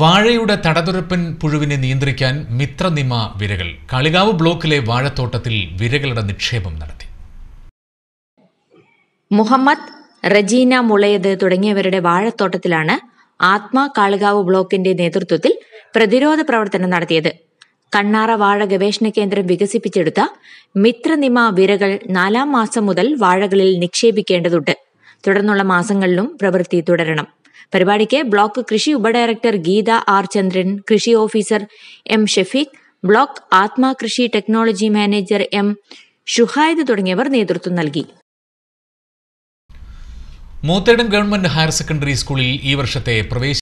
വാഴയുടെ തടതുരപ്പൻ പുഴുവിനെ നിയന്ത്രിക്കാൻ മിത്രനിമ വിരകൾ കളികാവ് ബ്ലോക്കിലെ വാഴത്തോട്ടത്തിൽ വിരകളുടെ നിക്ഷേപം നടത്തി മുഹമ്മദ് റജീന മുളയത് തുടങ്ങിയവരുടെ വാഴത്തോട്ടത്തിലാണ് ആത്മ കാളികാവ് ബ്ലോക്കിന്റെ നേതൃത്വത്തിൽ പ്രതിരോധ പ്രവർത്തനം നടത്തിയത് കണ്ണാറ വാഴ ഗവേഷണ കേന്ദ്രം വികസിപ്പിച്ചെടുത്ത മിത്രനിമ വിരകൾ നാലാം മാസം മുതൽ വാഴകളിൽ നിക്ഷേപിക്കേണ്ടതുണ്ട് തുടർന്നുള്ള മാസങ്ങളിലും പ്രവൃത്തി തുടരണം പരിപാടിക്ക് ബ്ലോക്ക് കൃഷി ഉപഡയറക്ടർ ഗീത ആർ ചന്ദ്രൻ കൃഷി ഓഫീസർ എം ഷെഫീഖ് ബ്ലോക്ക് ആത്മാ കൃഷി ടെക്നോളജി മാനേജർ എം ഷുഹായത് തുടങ്ങിയവർ നേതൃത്വം നൽകി മൂത്തേടം ഗവൺമെന്റ് ഹയർ സെക്കൻഡറി സ്കൂളിൽ ഈ വർഷത്തെ പ്രവേശന